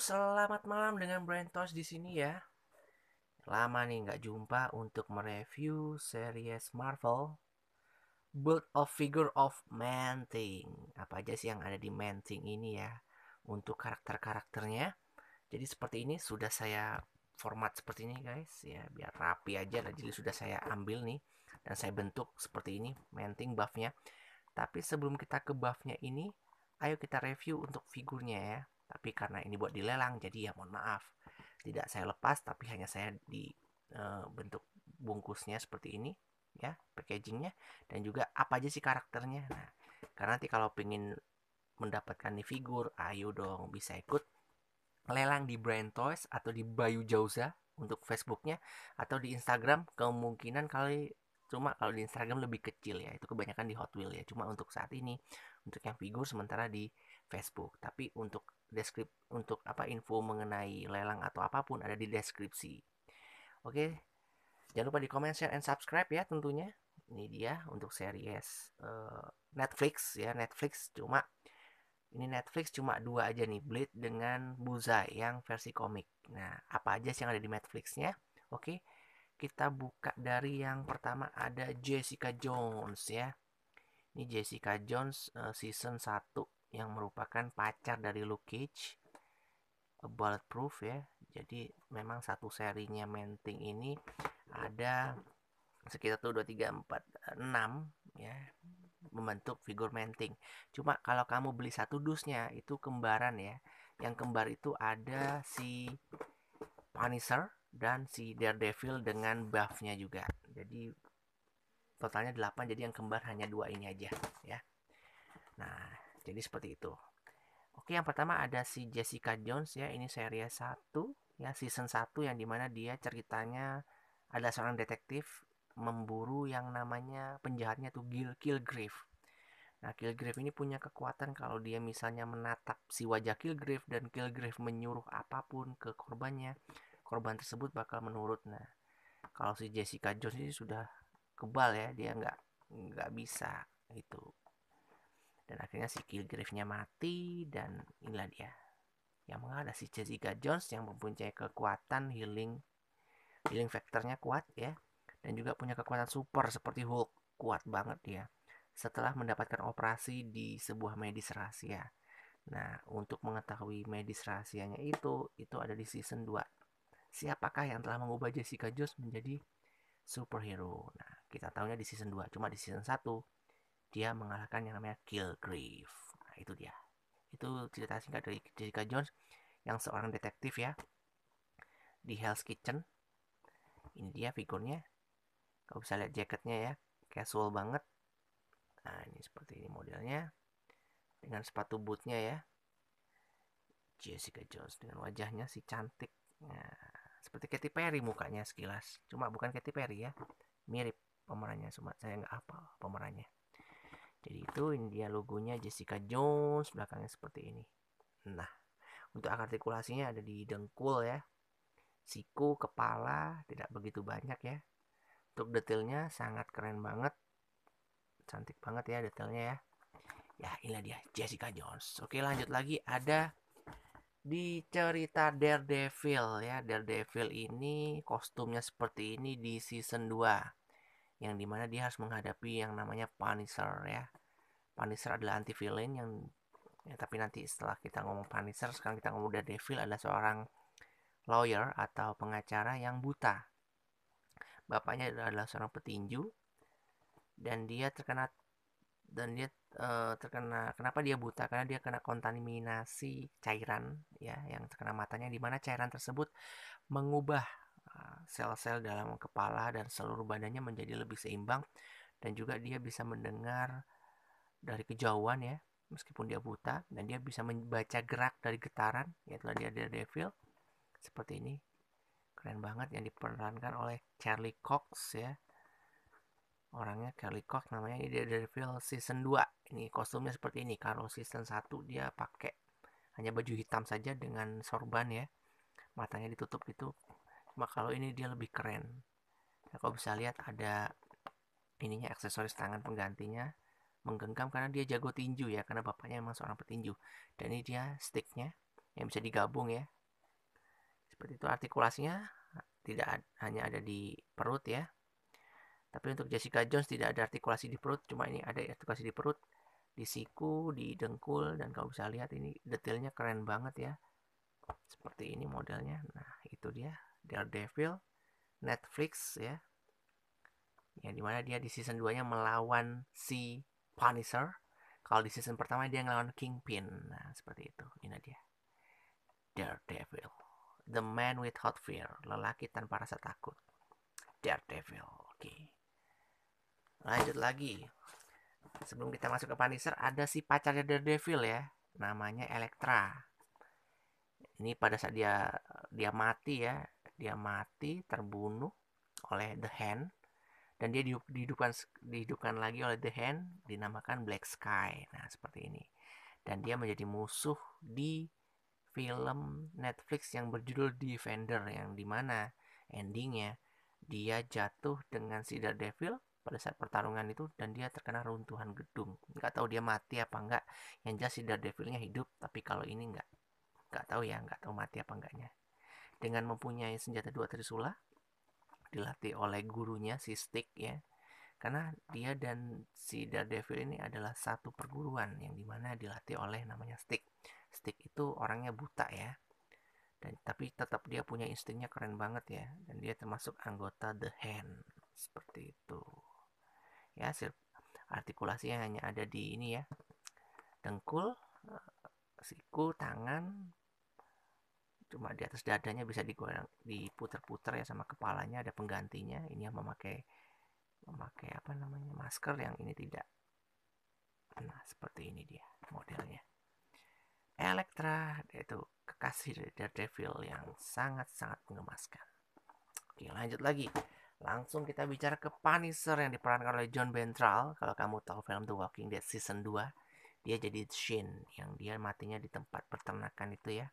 selamat malam dengan Brand Tosh di sini ya. Lama nih nggak jumpa untuk mereview series Marvel Build of Figure of Manting. Apa aja sih yang ada di Manting ini ya untuk karakter-karakternya. Jadi seperti ini sudah saya format seperti ini guys ya biar rapi aja lah jadi sudah saya ambil nih dan saya bentuk seperti ini Thing buffnya. Tapi sebelum kita ke buffnya ini, ayo kita review untuk figurnya ya tapi karena ini buat dilelang, jadi ya mohon maaf. Tidak saya lepas, tapi hanya saya di e, bentuk bungkusnya seperti ini, ya, packagingnya, dan juga apa aja sih karakternya. Nah, karena nanti kalau pengen mendapatkan nih figur, ayo dong bisa ikut lelang di Brand Toys atau di Bayu Jauza untuk Facebooknya atau di Instagram kemungkinan kali cuma kalau di Instagram lebih kecil ya itu kebanyakan di Hot Wheels ya cuma untuk saat ini untuk yang figur sementara di Facebook tapi untuk deskrip untuk apa info mengenai lelang atau apapun ada di deskripsi oke jangan lupa di comment share and subscribe ya tentunya ini dia untuk series uh, Netflix ya Netflix cuma ini Netflix cuma dua aja nih Blade dengan Buza yang versi komik nah apa aja sih yang ada di Netflixnya oke okay kita buka dari yang pertama ada Jessica Jones ya. Ini Jessica Jones uh, season 1 yang merupakan pacar dari Luke Cage. A eh, Bulletproof ya. Jadi memang satu serinya Menting ini ada sekitar tuh 2 3 4 6 ya membentuk figur Menting. Cuma kalau kamu beli satu dusnya itu kembaran ya. Yang kembar itu ada si Punisher dan si Daredevil dengan buffnya juga jadi totalnya 8 jadi yang kembar hanya dua ini aja ya nah jadi seperti itu oke yang pertama ada si Jessica Jones ya ini seri 1 ya season 1 yang dimana dia ceritanya ada seorang detektif memburu yang namanya penjahatnya tuh Gil Kilgrave Nah, Kilgrave ini punya kekuatan kalau dia misalnya menatap si wajah Kilgrave dan Kilgrave menyuruh apapun ke korbannya, korban tersebut bakal menurut nah kalau si Jessica Jones ini sudah kebal ya dia nggak nggak bisa gitu dan akhirnya si Kilgrave-nya mati dan inilah dia yang mengalah si Jessica Jones yang mempunyai kekuatan healing healing faktornya kuat ya dan juga punya kekuatan super seperti Hulk kuat banget dia setelah mendapatkan operasi di sebuah medis rahasia nah untuk mengetahui medis rahasianya itu itu ada di season 2 siapakah yang telah mengubah Jessica Jones menjadi superhero. Nah, kita tahunya di season 2, cuma di season 1 dia mengalahkan yang namanya Killgrave. Nah, itu dia. Itu cerita singkat dari Jessica Jones yang seorang detektif ya di Hell's Kitchen. Ini dia figurnya. Kau bisa lihat jaketnya ya, casual banget. Nah, ini seperti ini modelnya. Dengan sepatu bootnya ya. Jessica Jones dengan wajahnya si cantik. Nah, seperti Katy Perry mukanya sekilas cuma bukan Katy Perry ya mirip pemerannya cuma saya nggak apa pemerannya jadi itu dia logonya Jessica Jones belakangnya seperti ini nah untuk artikulasinya ada di dengkul ya siku kepala tidak begitu banyak ya untuk detailnya sangat keren banget cantik banget ya detailnya ya ya inilah dia Jessica Jones oke lanjut lagi ada di cerita Daredevil ya Daredevil ini kostumnya seperti ini di season 2 yang dimana dia harus menghadapi yang namanya Punisher ya Punisher adalah anti villain yang ya, tapi nanti setelah kita ngomong Punisher sekarang kita ngomong Daredevil adalah seorang lawyer atau pengacara yang buta bapaknya adalah seorang petinju dan dia terkena dan dia uh, terkena kenapa dia buta karena dia kena kontaminasi cairan ya yang terkena matanya di mana cairan tersebut mengubah eh, sel-sel uh, dalam kepala dan seluruh badannya menjadi lebih seimbang dan juga dia bisa mendengar dari kejauhan ya meskipun dia buta dan dia bisa membaca gerak dari getaran yaitu dia ada devil seperti ini keren banget yang diperankan oleh Charlie Cox ya orangnya charlie Cox namanya ini dia dari film season 2 ini kostumnya seperti ini kalau season 1 dia pakai hanya baju hitam saja dengan sorban ya matanya ditutup gitu cuma kalau ini dia lebih keren nah, ya, kalau bisa lihat ada ininya aksesoris tangan penggantinya menggenggam karena dia jago tinju ya karena bapaknya memang seorang petinju dan ini dia sticknya yang bisa digabung ya seperti itu artikulasinya tidak hanya ada di perut ya tapi untuk Jessica Jones tidak ada artikulasi di perut cuma ini ada artikulasi di perut di siku, di dengkul dan kalau bisa lihat ini detailnya keren banget ya. Seperti ini modelnya. Nah, itu dia Daredevil Netflix ya. Ya dimana dia di season 2-nya melawan si Punisher. Kalau di season pertama dia ngelawan Kingpin. Nah, seperti itu. Ini dia. Daredevil. The man with hot fear. Lelaki tanpa rasa takut. Daredevil. Oke. Okay. Lanjut lagi sebelum kita masuk ke Punisher ada si pacarnya devil ya namanya Elektra ini pada saat dia dia mati ya dia mati terbunuh oleh The Hand dan dia dihidupkan dihidupkan lagi oleh The Hand dinamakan Black Sky nah seperti ini dan dia menjadi musuh di film Netflix yang berjudul Defender yang dimana endingnya dia jatuh dengan si Devil pada saat pertarungan itu dan dia terkena runtuhan gedung nggak tahu dia mati apa enggak yang jelas si Devilnya hidup tapi kalau ini enggak nggak tahu ya nggak tahu mati apa enggaknya dengan mempunyai senjata dua trisula dilatih oleh gurunya si Stick ya karena dia dan si Devil ini adalah satu perguruan yang dimana dilatih oleh namanya Stick Stick itu orangnya buta ya dan tapi tetap dia punya instingnya keren banget ya dan dia termasuk anggota the hand seperti itu ya artikulasinya hanya ada di ini ya dengkul eh, siku tangan cuma di atas dadanya bisa digoyang diputer-puter ya sama kepalanya ada penggantinya ini yang memakai memakai apa namanya masker yang ini tidak nah seperti ini dia modelnya Elektra itu kasih dari Daredevil yang sangat-sangat mengemaskan. Oke, lanjut lagi. Langsung kita bicara ke Punisher yang diperankan oleh John Bentral. Kalau kamu tahu film The Walking Dead season 2, dia jadi Shin yang dia matinya di tempat peternakan itu ya.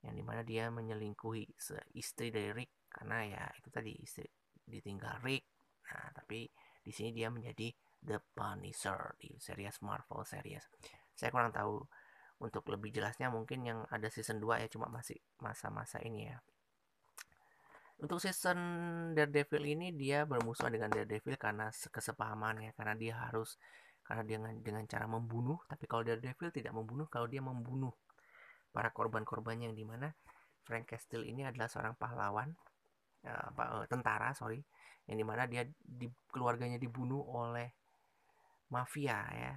Yang dimana dia menyelingkuhi istri dari Rick karena ya itu tadi istri ditinggal Rick. Nah, tapi di sini dia menjadi The Punisher di series Marvel series. Saya kurang tahu untuk lebih jelasnya mungkin yang ada season 2 ya cuma masih masa-masa ini ya untuk season Daredevil ini dia bermusuhan dengan Daredevil karena kesepahamannya karena dia harus karena dia dengan, dengan cara membunuh tapi kalau Daredevil tidak membunuh kalau dia membunuh para korban-korbannya yang dimana Frank Castle ini adalah seorang pahlawan eh, eh, tentara sorry yang dimana dia di, keluarganya dibunuh oleh mafia ya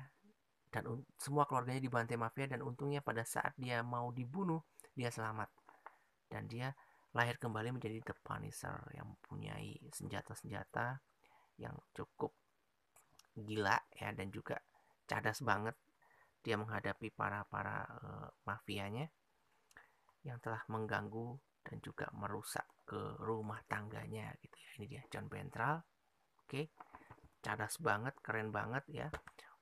dan semua keluarganya dibantai mafia dan untungnya pada saat dia mau dibunuh dia selamat dan dia lahir kembali menjadi The Punisher yang mempunyai senjata-senjata yang cukup gila ya dan juga cadas banget dia menghadapi para para e, eh, mafianya yang telah mengganggu dan juga merusak ke rumah tangganya gitu ya ini dia John Bentral oke cadas banget keren banget ya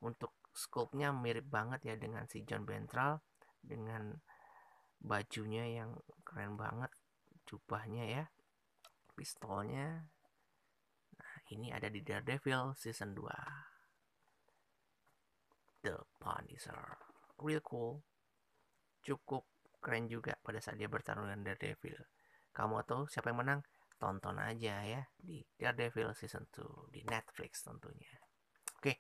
untuk scope-nya mirip banget ya dengan si John Bentral dengan bajunya yang keren banget jubahnya ya pistolnya nah ini ada di Daredevil season 2 The Punisher real cool cukup keren juga pada saat dia bertarung dengan Daredevil kamu tahu siapa yang menang tonton aja ya di Daredevil season 2 di Netflix tentunya oke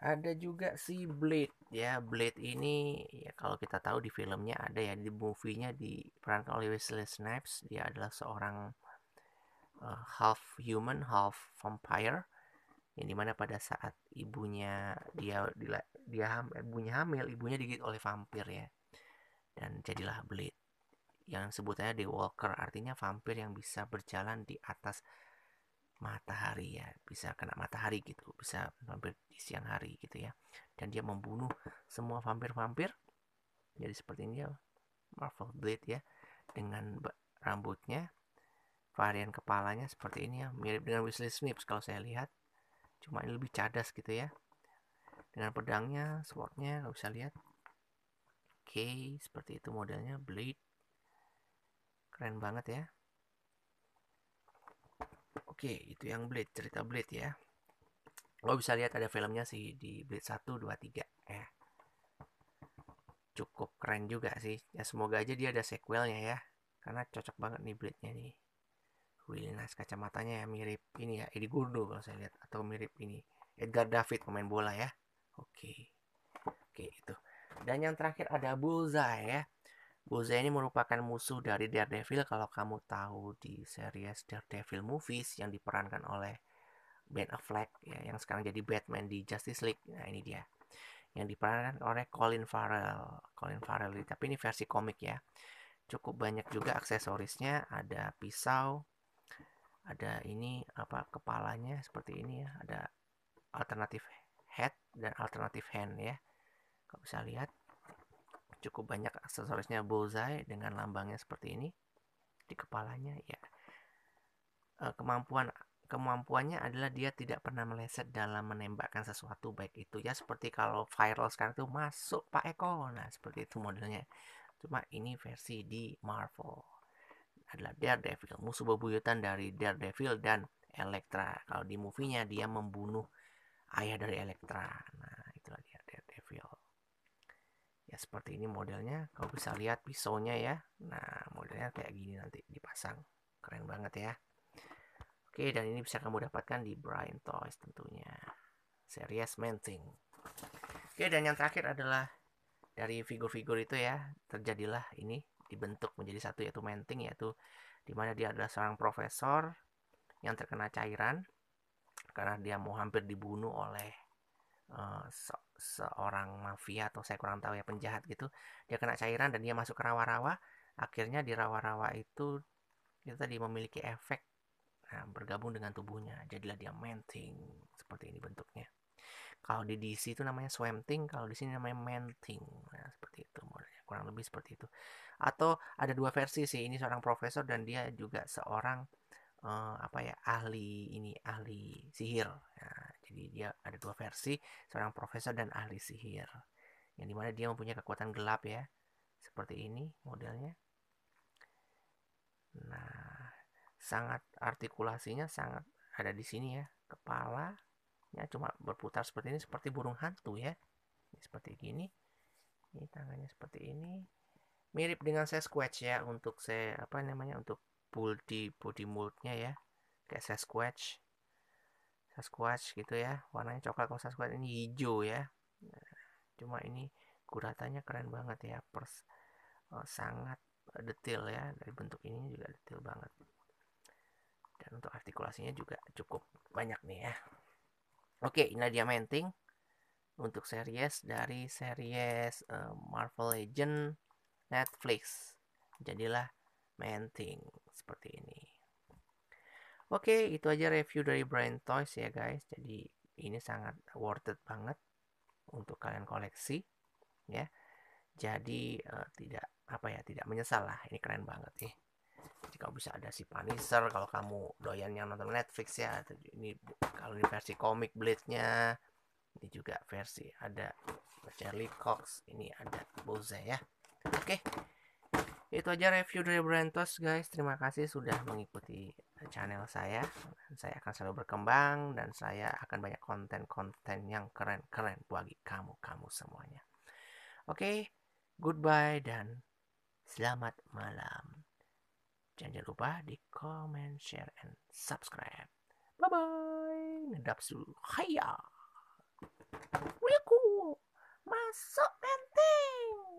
ada juga si Blade ya Blade ini ya kalau kita tahu di filmnya ada ya di movie-nya diperankan oleh Wesley Snipes dia adalah seorang uh, half human half vampire yang dimana pada saat ibunya dia dia, dia ham, ibunya hamil ibunya digigit oleh vampir ya dan jadilah Blade yang sebutannya The Walker artinya vampir yang bisa berjalan di atas matahari ya bisa kena matahari gitu bisa vampir di siang hari gitu ya dan dia membunuh semua vampir-vampir jadi seperti ini ya Marvel Blade ya dengan rambutnya varian kepalanya seperti ini ya mirip dengan Wesley Snipes kalau saya lihat cuma ini lebih cadas gitu ya dengan pedangnya swordnya nggak bisa lihat oke seperti itu modelnya Blade keren banget ya Oke, itu yang Blade, cerita Blade ya. Lo bisa lihat ada filmnya sih di Blade 1, 2, 3 ya. Cukup keren juga sih. Ya semoga aja dia ada sequelnya ya. Karena cocok banget nih Blade-nya nih. Wih, nice kacamatanya ya mirip ini ya Edi Gordo kalau saya lihat atau mirip ini Edgar David pemain bola ya. Oke. Oke, itu. Dan yang terakhir ada Bullseye ya. Bullseye ini merupakan musuh dari Daredevil kalau kamu tahu di series Daredevil movies yang diperankan oleh Ben Affleck ya yang sekarang jadi Batman di Justice League. Nah, ini dia. Yang diperankan oleh Colin Farrell. Colin Farrell tapi ini versi komik ya. Cukup banyak juga aksesorisnya, ada pisau, ada ini apa kepalanya seperti ini ya, ada alternatif head dan alternatif hand ya. Kalau bisa lihat cukup banyak aksesorisnya bullseye dengan lambangnya seperti ini di kepalanya ya eh, kemampuan kemampuannya adalah dia tidak pernah meleset dalam menembakkan sesuatu baik itu ya seperti kalau viral sekarang tuh masuk Pak Eko nah seperti itu modelnya cuma ini versi di Marvel adalah Daredevil musuh bebuyutan dari Daredevil dan Elektra kalau di movie-nya dia membunuh ayah dari Elektra nah ya seperti ini modelnya kau bisa lihat pisaunya ya nah modelnya kayak gini nanti dipasang keren banget ya oke dan ini bisa kamu dapatkan di Brian Toys tentunya series Menting oke dan yang terakhir adalah dari figur-figur itu ya terjadilah ini dibentuk menjadi satu yaitu Menting yaitu dimana dia adalah seorang profesor yang terkena cairan karena dia mau hampir dibunuh oleh uh, se seorang mafia atau saya kurang tahu ya penjahat gitu dia kena cairan dan dia masuk ke rawa-rawa akhirnya di rawa-rawa itu itu tadi memiliki efek nah, bergabung dengan tubuhnya jadilah dia menting seperti ini bentuknya kalau di DC itu namanya swamping kalau di sini namanya menting nah seperti itu kurang lebih seperti itu atau ada dua versi sih ini seorang profesor dan dia juga seorang uh, apa ya ahli ini ahli sihir nah, jadi dia ada dua versi, seorang profesor dan ahli sihir. Yang dimana dia mempunyai kekuatan gelap ya. Seperti ini modelnya. Nah, sangat artikulasinya sangat ada di sini ya. Kepalanya cuma berputar seperti ini, seperti burung hantu ya. Ini seperti gini. Ini tangannya seperti ini. Mirip dengan saya squatch ya untuk saya apa namanya untuk body body moldnya ya. Kayak saya squatch Sasquatch gitu ya warnanya coklat kalau Sasquatch ini hijau ya cuma ini kuratannya keren banget ya pers eh, sangat detail ya dari bentuk ini juga detail banget dan untuk artikulasinya juga cukup banyak nih ya oke ini dia menting untuk series dari series eh, Marvel Legend Netflix jadilah menting seperti ini Oke, itu aja review dari Brain Toys ya guys. Jadi ini sangat worth it banget untuk kalian koleksi ya. Jadi uh, tidak apa ya, tidak menyesal lah. Ini keren banget nih. Jadi kalau bisa ada si Punisher kalau kamu doyan yang nonton Netflix ya. Ini kalau ini versi komik Blade-nya. Ini juga versi ada Charlie Cox, ini ada Bose ya. Oke. Itu aja review dari Brentos guys. Terima kasih sudah mengikuti channel saya. Saya akan selalu berkembang dan saya akan banyak konten-konten yang keren-keren bagi kamu-kamu semuanya. Oke, okay, goodbye dan selamat malam. Jangan lupa di comment, share, and subscribe. Bye-bye. Ngedap su, Hiya. Wiku. Masuk benteng.